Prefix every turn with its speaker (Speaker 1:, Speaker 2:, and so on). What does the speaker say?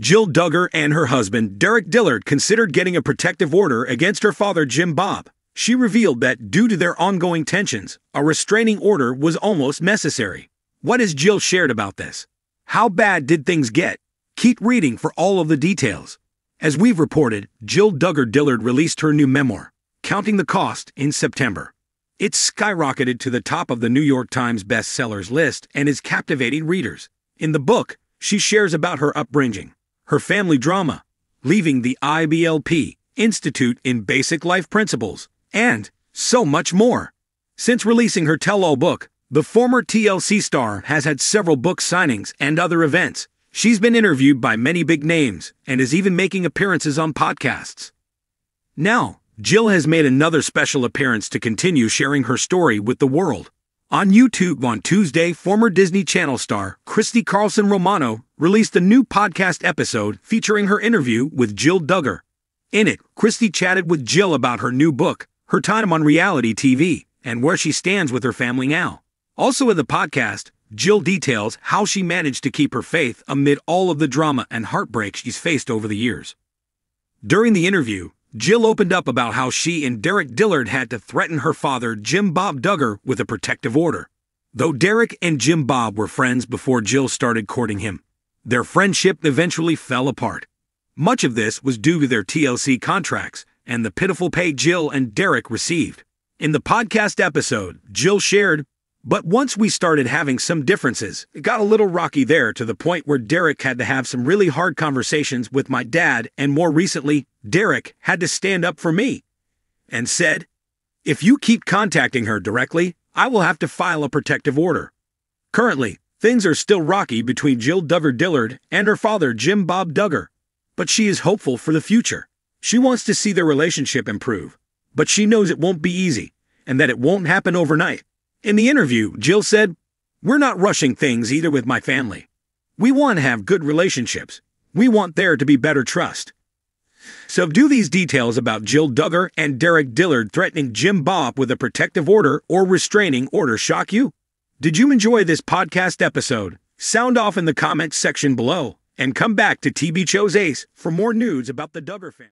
Speaker 1: Jill Duggar and her husband, Derek Dillard, considered getting a protective order against her father, Jim Bob. She revealed that, due to their ongoing tensions, a restraining order was almost necessary. What has Jill shared about this? How bad did things get? Keep reading for all of the details. As we've reported, Jill Duggar Dillard released her new memoir, Counting the Cost, in September. It skyrocketed to the top of the New York Times bestsellers list and is captivating readers. In the book, she shares about her upbringing, her family drama, leaving the IBLP, Institute in Basic Life Principles, and so much more. Since releasing her tell all book, the former TLC star has had several book signings and other events. She's been interviewed by many big names and is even making appearances on podcasts. Now, Jill has made another special appearance to continue sharing her story with the world. On YouTube on Tuesday, former Disney Channel star Christy Carlson Romano released a new podcast episode featuring her interview with Jill Duggar. In it, Christy chatted with Jill about her new book, her time on reality TV, and where she stands with her family now. Also in the podcast, Jill details how she managed to keep her faith amid all of the drama and heartbreak she's faced over the years. During the interview, Jill opened up about how she and Derek Dillard had to threaten her father, Jim Bob Duggar, with a protective order. Though Derek and Jim Bob were friends before Jill started courting him, their friendship eventually fell apart. Much of this was due to their TLC contracts and the pitiful pay Jill and Derek received. In the podcast episode, Jill shared but once we started having some differences, it got a little rocky there to the point where Derek had to have some really hard conversations with my dad, and more recently, Derek had to stand up for me and said, If you keep contacting her directly, I will have to file a protective order. Currently, things are still rocky between Jill Dover Dillard and her father, Jim Bob Duggar, but she is hopeful for the future. She wants to see their relationship improve, but she knows it won't be easy and that it won't happen overnight. In the interview, Jill said, We're not rushing things either with my family. We want to have good relationships. We want there to be better trust. So, do these details about Jill Duggar and Derek Dillard threatening Jim Bob with a protective order or restraining order shock you? Did you enjoy this podcast episode? Sound off in the comments section below and come back to TB Chose Ace for more news about the Duggar family.